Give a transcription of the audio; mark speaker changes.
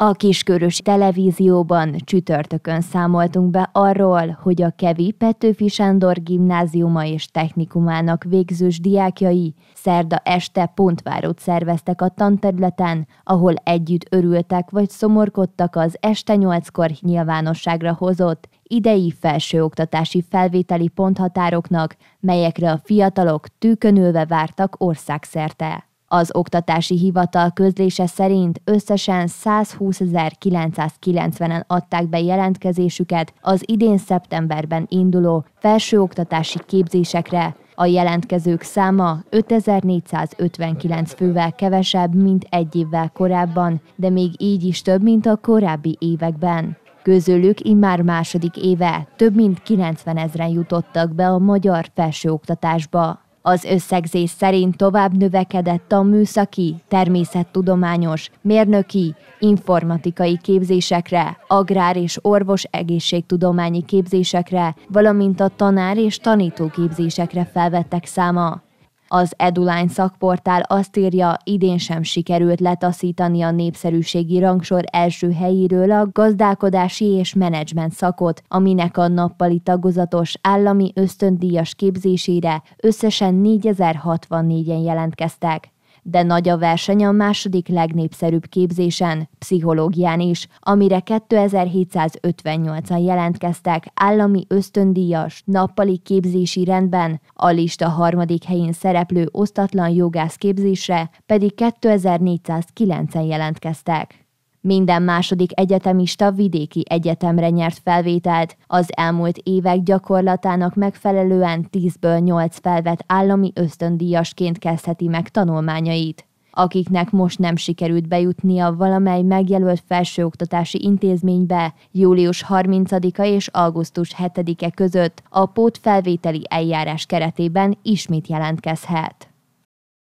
Speaker 1: A kiskörös televízióban csütörtökön számoltunk be arról, hogy a Kevi Petőfi Sándor gimnáziuma és technikumának végzős diákjai szerda este pontvárót szerveztek a tanterületen, ahol együtt örültek vagy szomorkodtak az este nyolckor nyilvánosságra hozott idei felsőoktatási felvételi ponthatároknak, melyekre a fiatalok tűkönülve vártak országszerte. Az oktatási hivatal közlése szerint összesen 120.990-en adták be jelentkezésüket az idén szeptemberben induló felsőoktatási képzésekre, a jelentkezők száma 5459 fővel kevesebb, mint egy évvel korábban, de még így is több, mint a korábbi években. Közülük immár második éve több mint 90 ezren jutottak be a magyar felsőoktatásba. Az összegzés szerint tovább növekedett a műszaki, természettudományos, mérnöki, informatikai képzésekre, agrár és orvos egészségtudományi képzésekre, valamint a tanár és tanítóképzésekre felvettek száma. Az Eduline szakportál azt írja, idén sem sikerült letaszítani a népszerűségi rangsor első helyéről a gazdálkodási és menedzsment szakot, aminek a nappali tagozatos állami ösztöndíjas képzésére összesen 4064-en jelentkeztek de nagy a verseny a második legnépszerűbb képzésen, pszichológián is, amire 2758-an jelentkeztek állami ösztöndíjas, nappali képzési rendben, a lista harmadik helyén szereplő osztatlan jogász képzésre pedig 2409-en jelentkeztek. Minden második egyetemista vidéki egyetemre nyert felvételt, az elmúlt évek gyakorlatának megfelelően 10-ből 8 felvett állami ösztöndíjasként kezdheti meg tanulmányait. Akiknek most nem sikerült bejutnia valamely megjelölt felsőoktatási intézménybe, július 30-a és augusztus 7-e között a pótfelvételi eljárás keretében ismét jelentkezhet.